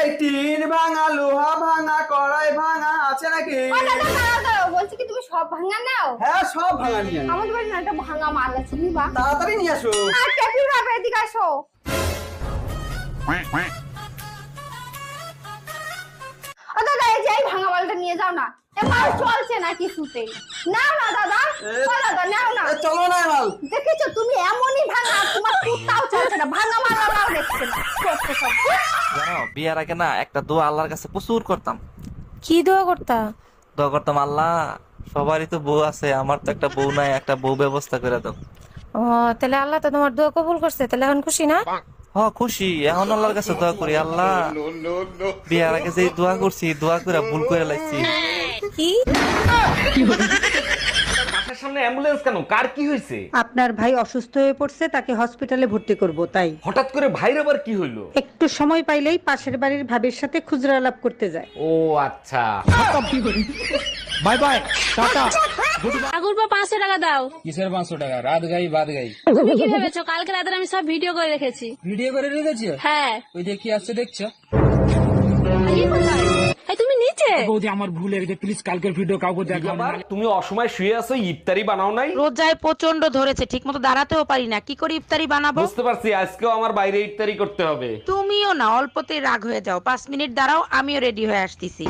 এই টিন ভাঙা লোহা ভাঙা কড়াই ভাঙা আছে নাকি বলছি কি তুমি সব ভাঙা নাও হ্যাঁ সব ভাঙা নিয়ে একটা ভাঙা মাল আছে তাড়াতাড়ি নিয়ে আসো এদিকে আসো দাদা এই ভাঙা মালটা নিয়ে যাও না চলছে না কিছুতে নাও না দাদা দাদা নাও না চলো না দেখেছো তুমি এমনই ভাঙা তোমার চলছে না ভাঙা মাল বিয়ার আগে না একটা দোয়া আল্লাহর কাছে প্রচুর করতাম কি দোয়া দোয়া করতাম আল্লাহ সবারই তো বউ আছে আমার তো একটা বউ নাই একটা বউ ব্যবস্থা করে দাও ও তাহলে আল্লাহ তো তোমার দোয়া কবুল করছে তাহলে এখন খুশি না হ খুশি এখন আল্লাহর কাছে দোয়া করি আল্লাহ বিয়ার আগে যে দোয়া করছি দোয়া করে ভুল করে লাগছি কি সামনে অ্যাম্বুলেন্স কেন কার কি হয়েছে আপনার ভাই অসুস্থ হয়ে পড়ছে তাকে হসপিটালে ভর্তি করব তাই হঠাৎ করে আবার কি হইলো একটু সময় পাইলেই পাশের বাড়ির ভাবির সাথে খুচরা লাভ করতে যায় ও আচ্ছা বাই বাই টাটা পাঁচশো টাকা দাও কিসের পাঁচশো টাকা রাত গাই বাদ গাই কি ভেবেছো কালকে রাতে আমি সব ভিডিও করে রেখেছি ভিডিও করে রেখেছি হ্যাঁ ওই যে কি আসছে দেখছো বৌদি আমার ভুল হয়ে গেছে প্লিজ কালকের ভিডিও কাউকে দেখাও না তুমি অসময় শুয়ে আছো ইফতারি বানাও নাই রোজায় প্রচন্ড ধরেছে ঠিক মতো দাঁড়াতেও পারি না কি করে ইফতারি বানাবো বুঝতে পারছি আজকেও আমার বাইরে ইফতারি করতে হবে তুমিও না অল্পতেই রাগ হয়ে যাও পাঁচ মিনিট দাঁড়াও আমিও রেডি হয়ে আসতেছি